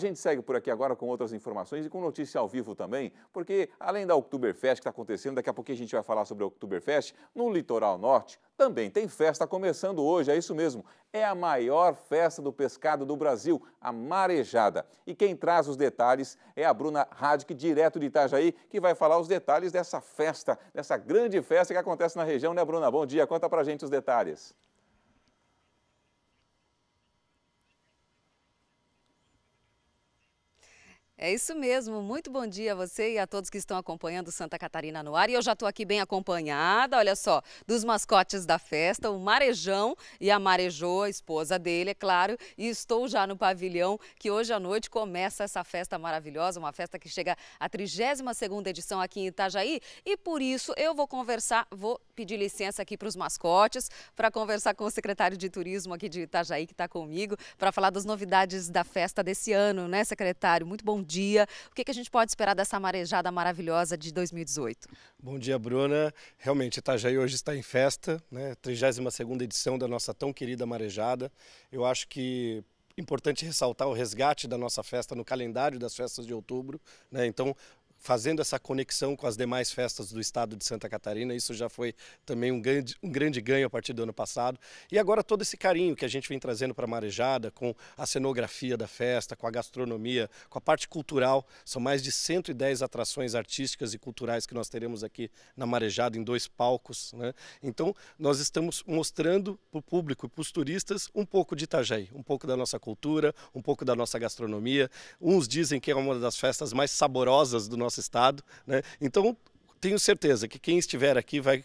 A gente segue por aqui agora com outras informações e com notícia ao vivo também, porque além da Oktoberfest que está acontecendo, daqui a pouquinho a gente vai falar sobre a Oktoberfest, no litoral norte também tem festa começando hoje, é isso mesmo. É a maior festa do pescado do Brasil, a Marejada. E quem traz os detalhes é a Bruna Radic, direto de Itajaí, que vai falar os detalhes dessa festa, dessa grande festa que acontece na região, né, Bruna? Bom dia, conta pra gente os detalhes. É isso mesmo. Muito bom dia a você e a todos que estão acompanhando Santa Catarina no ar. E eu já estou aqui bem acompanhada, olha só, dos mascotes da festa, o Marejão e a Marejô, a esposa dele, é claro. E estou já no pavilhão que hoje à noite começa essa festa maravilhosa, uma festa que chega à 32ª edição aqui em Itajaí. E por isso eu vou conversar, vou pedir licença aqui para os mascotes, para conversar com o secretário de Turismo aqui de Itajaí, que está comigo, para falar das novidades da festa desse ano, né, secretário? Muito bom dia. O que, que a gente pode esperar dessa marejada maravilhosa de 2018? Bom dia, Bruna. Realmente, Itajaí hoje está em festa, né? 32ª edição da nossa tão querida marejada. Eu acho que importante ressaltar o resgate da nossa festa no calendário das festas de outubro. Né? Então, fazendo essa conexão com as demais festas do estado de Santa Catarina. Isso já foi também um grande, um grande ganho a partir do ano passado. E agora todo esse carinho que a gente vem trazendo para a Marejada, com a cenografia da festa, com a gastronomia, com a parte cultural. São mais de 110 atrações artísticas e culturais que nós teremos aqui na Marejada, em dois palcos. Né? Então, nós estamos mostrando para o público e para os turistas um pouco de Itajaí, um pouco da nossa cultura, um pouco da nossa gastronomia. Uns dizem que é uma das festas mais saborosas do nosso nosso estado. Né? Então, tenho certeza que quem estiver aqui vai,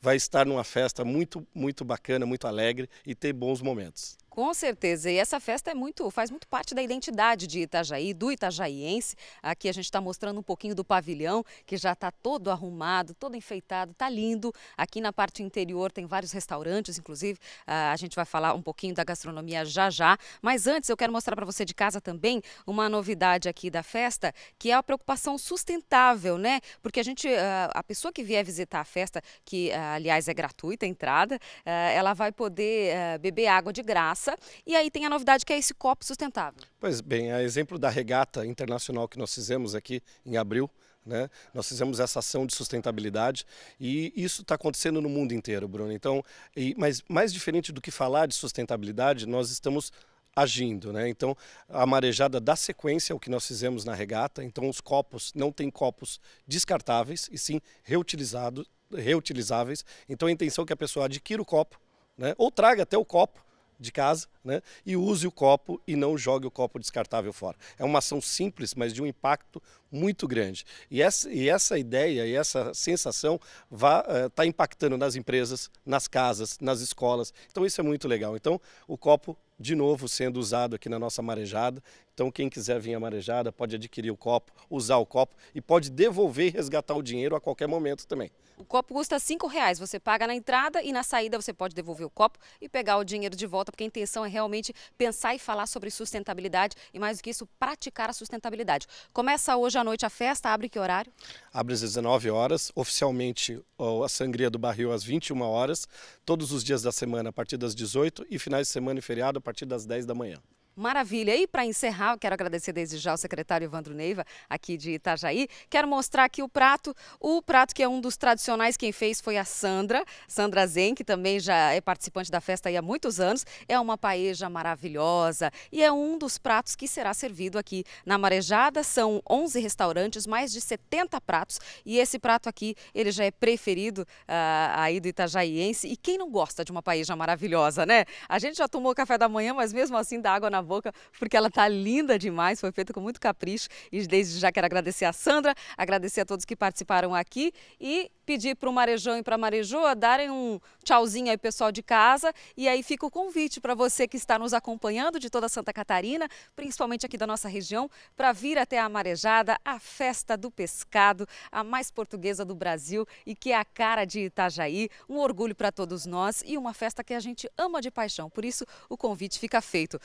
vai estar numa festa muito, muito bacana, muito alegre e ter bons momentos. Com certeza, e essa festa é muito, faz muito parte da identidade de Itajaí, do Itajaiense. Aqui a gente está mostrando um pouquinho do pavilhão, que já está todo arrumado, todo enfeitado, está lindo. Aqui na parte interior tem vários restaurantes, inclusive ah, a gente vai falar um pouquinho da gastronomia já já. Mas antes eu quero mostrar para você de casa também uma novidade aqui da festa, que é a preocupação sustentável, né? Porque a gente, ah, a pessoa que vier visitar a festa, que ah, aliás é gratuita a entrada, ela vai poder beber água de graça e aí tem a novidade que é esse copo sustentável. Pois bem, a exemplo da regata internacional que nós fizemos aqui em abril, né? Nós fizemos essa ação de sustentabilidade e isso está acontecendo no mundo inteiro, Bruno. Então, e, mas mais diferente do que falar de sustentabilidade, nós estamos agindo, né? Então a marejada dá sequência ao que nós fizemos na regata. Então os copos não tem copos descartáveis e sim reutilizados, reutilizáveis. Então a intenção é que a pessoa adquira o copo, né? Ou traga até o copo de casa né? e use o copo e não jogue o copo descartável fora. É uma ação simples, mas de um impacto muito grande. E essa, e essa ideia e essa sensação está eh, uh, impactando nas empresas, nas casas, nas escolas. Então isso é muito legal. Então o copo de novo sendo usado aqui na nossa marejada. Então, quem quiser vir à marejada pode adquirir o copo, usar o copo e pode devolver e resgatar o dinheiro a qualquer momento também. O copo custa R$ reais. Você paga na entrada e na saída você pode devolver o copo e pegar o dinheiro de volta, porque a intenção é realmente pensar e falar sobre sustentabilidade e, mais do que isso, praticar a sustentabilidade. Começa hoje à noite a festa, abre que horário? Abre às 19 horas, oficialmente a sangria do barril às 21 horas, todos os dias da semana a partir das 18 e finais de semana e feriado a partir das 10 da manhã. Maravilha. E para encerrar, eu quero agradecer desde já ao secretário Evandro Neiva, aqui de Itajaí. Quero mostrar aqui o prato. O prato que é um dos tradicionais, quem fez foi a Sandra, Sandra Zen, que também já é participante da festa há muitos anos. É uma paeja maravilhosa e é um dos pratos que será servido aqui na Marejada. São 11 restaurantes, mais de 70 pratos. E esse prato aqui, ele já é preferido uh, aí do itajaiense. E quem não gosta de uma paeja maravilhosa, né? A gente já tomou café da manhã, mas mesmo assim dá água na boca, porque ela está linda demais, foi feita com muito capricho. E desde já quero agradecer a Sandra, agradecer a todos que participaram aqui e pedir para o Marejão e para a Marejoa darem um tchauzinho aí pessoal de casa. E aí fica o convite para você que está nos acompanhando de toda Santa Catarina, principalmente aqui da nossa região, para vir até a Marejada, a festa do pescado, a mais portuguesa do Brasil e que é a cara de Itajaí. Um orgulho para todos nós e uma festa que a gente ama de paixão. Por isso, o convite fica feito.